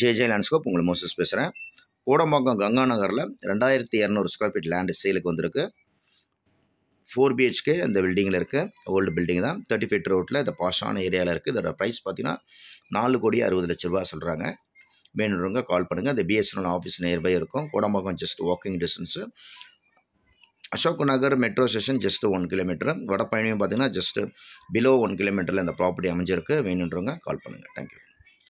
J J landscape உங்களை Moses பேசுகிறேன் கோடம்பாக்கம் கங்கா நகரில் ரெண்டாயிரத்தி இரநூறு ஸ்கொயர் ஃபீட் லேண்டு சேலுக்கு வந்திருக்கு ஃபோர் பிஹெச்கே அந்த பில்டிங்கில் இருக்குது ஓல்டு பில்டிங் தான் தேர்ட்டி ஃபீட் ரோட்டில் இந்த பாஷான ஏரியாவில் இருக்குது இதோட ப்ரைஸ் பார்த்தீங்கன்னா நாலு கோடி அறுபது லட்ச ரூபா சொல்கிறாங்க வேணுறவங்க கால் பண்ணுங்கள் அந்த பிஎஸ்என்எல் ஆஃபீஸ் நியர்பை இருக்கும் Kodambakkam just walking distance Ashok Nagar metro station just one kilometre வடப்பயணியும் பார்த்தீங்கன்னா ஜஸ்ட் பிலோ ஒன் கிலோமீட்டரில் இந்த ப்ராப்பர்ட்டி அமைஞ்சிருக்கு வேணுன்றவங்க கால் பண்ணுங்கள் தேங்க்யூ